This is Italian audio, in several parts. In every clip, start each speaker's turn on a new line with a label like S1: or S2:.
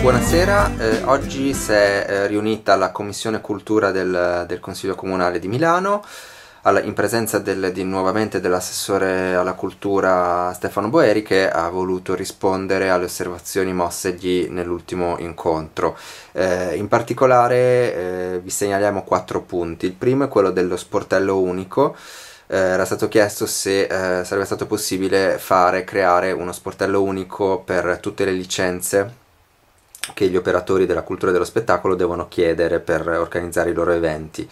S1: Buonasera, eh, oggi si è eh, riunita la Commissione Cultura del, del Consiglio Comunale di Milano alla, in presenza del, di, nuovamente dell'assessore alla cultura Stefano Boeri che ha voluto rispondere alle osservazioni mossegli nell'ultimo incontro. Eh, in particolare eh, vi segnaliamo quattro punti. Il primo è quello dello sportello unico eh, era stato chiesto se eh, sarebbe stato possibile fare, creare uno sportello unico per tutte le licenze che gli operatori della cultura e dello spettacolo devono chiedere per organizzare i loro eventi.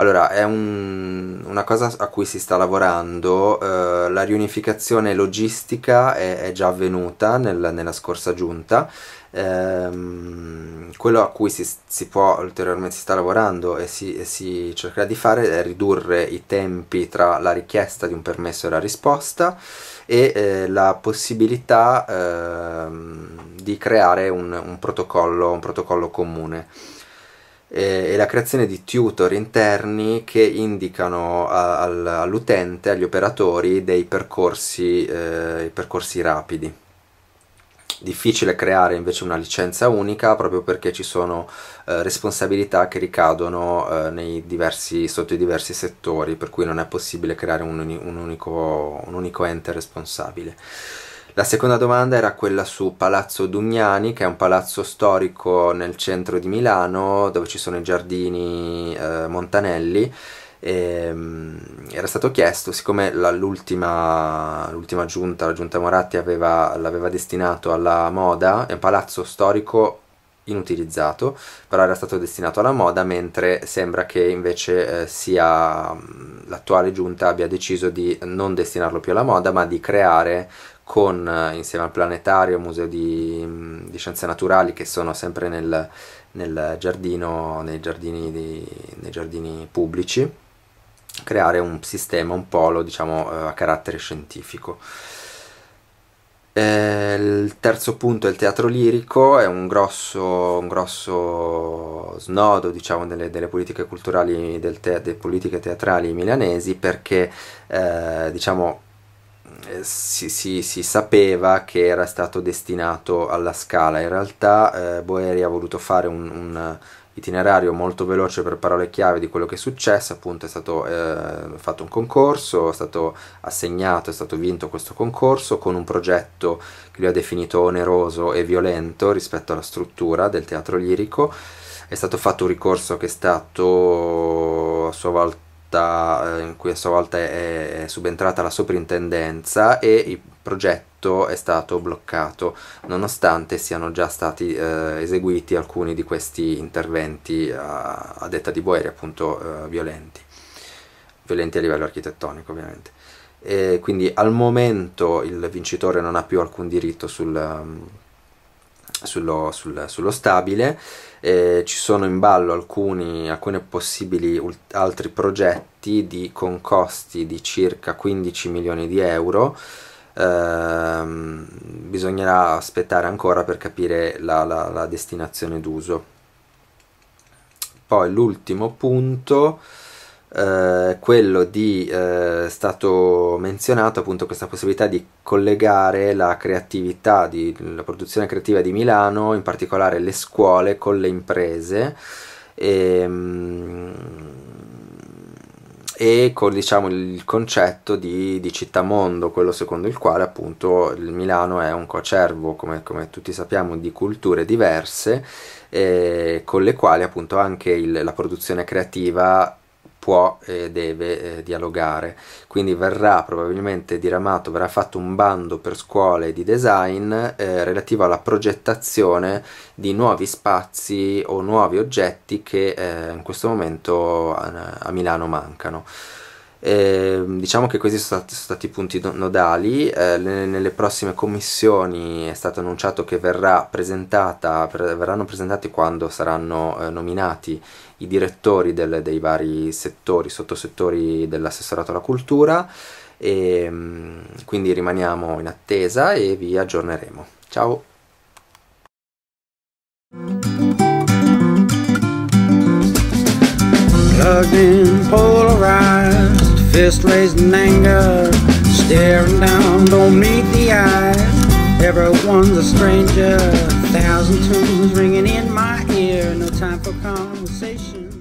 S1: Allora, è un, una cosa a cui si sta lavorando, eh, la riunificazione logistica è, è già avvenuta nel, nella scorsa giunta, ehm, quello a cui si, si, può ulteriormente si sta lavorando e si, e si cercherà di fare è ridurre i tempi tra la richiesta di un permesso e la risposta e eh, la possibilità eh, di creare un, un, protocollo, un protocollo comune. Eh, e la creazione di tutor interni che indicano al, all'utente, agli operatori, dei percorsi, eh, percorsi, rapidi. Difficile creare invece una licenza unica proprio perché ci sono eh, responsabilità che ricadono eh, nei diversi, sotto i diversi settori, per cui non è possibile creare un, un, unico, un unico ente responsabile. La seconda domanda era quella su Palazzo Dugnani, che è un palazzo storico nel centro di Milano, dove ci sono i giardini eh, Montanelli. E, ehm, era stato chiesto, siccome la, l'ultima, l'ultima giunta, la giunta Moratti, aveva, l'aveva destinato alla moda, è un palazzo storico inutilizzato, però era stato destinato alla moda, mentre sembra che invece eh, sia l'attuale giunta abbia deciso di non destinarlo più alla moda, ma di creare con, eh, insieme al planetario, museo di, di scienze naturali che sono sempre nel, nel giardino, nei giardini, di, nei giardini pubblici, creare un sistema, un polo diciamo eh, a carattere scientifico. Eh, il terzo punto è il teatro lirico, è un grosso, un grosso snodo diciamo, delle, delle, politiche culturali, te- delle politiche teatrali milanesi perché eh, diciamo, eh, si, si, si, sapeva che era stato destinato alla Scala, in realtà eh, Boeri ha voluto fare un, un itinerario molto veloce per parole chiave di quello che è successo, appunto è stato eh, fatto un concorso, è stato assegnato, è stato vinto questo concorso con un progetto che lui ha definito oneroso e violento rispetto alla struttura del teatro lirico, è stato fatto un ricorso che è stato a sua volta eh, in cui a sua volta è, è subentrata la soprintendenza e i progetto è stato bloccato, nonostante siano già stati eh, eseguiti alcuni di questi interventi a, a detta di Boeri, appunto eh, violenti, violenti a livello architettonico ovviamente. E quindi al momento il vincitore non ha più alcun diritto sul, mm, sullo, sul, sullo, stabile, eh, ci sono in ballo alcuni possibili altri progetti di, con costi di circa 15 milioni di euro ehm, bisognerà aspettare ancora per capire la, la, la destinazione d'uso. Poi l'ultimo punto, eh, quello di eh, stato menzionato appunto questa possibilità di collegare la creatività, di, la produzione creativa di Milano, in particolare le scuole, con le imprese. E, ehm, mh, e con diciamo, il concetto di, di città mondo, quello secondo il quale appunto il Milano è un coacervo, come, come tutti sappiamo, di culture diverse, eh, con le quali appunto anche il, la produzione creativa può e deve eh, dialogare. Quindi verrà probabilmente diramato, verrà fatto un bando per scuole di design eh, relativo alla progettazione di nuovi spazi o nuovi oggetti che eh, in questo momento a, eh, a Milano mancano. Eh, diciamo che questi sono stati, sono stati i punti nodali. Eh, nelle prossime commissioni è stato annunciato che presentata, per, verranno presentati quando saranno eh, nominati i direttori del, dei vari settori, sottosettori dell'assessorato alla cultura. E, ehm, quindi rimaniamo in attesa e vi aggiorneremo. Ciao! Plugged in, polarized. fist raised in anger, staring down, don't meet the eyes. Everyone's a stranger, thousand tunes ringing in my ear, no time for conversation.